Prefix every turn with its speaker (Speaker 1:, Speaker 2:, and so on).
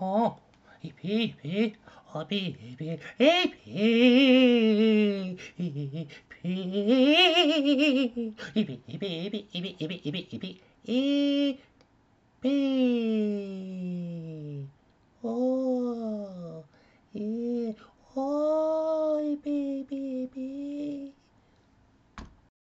Speaker 1: Oh, P,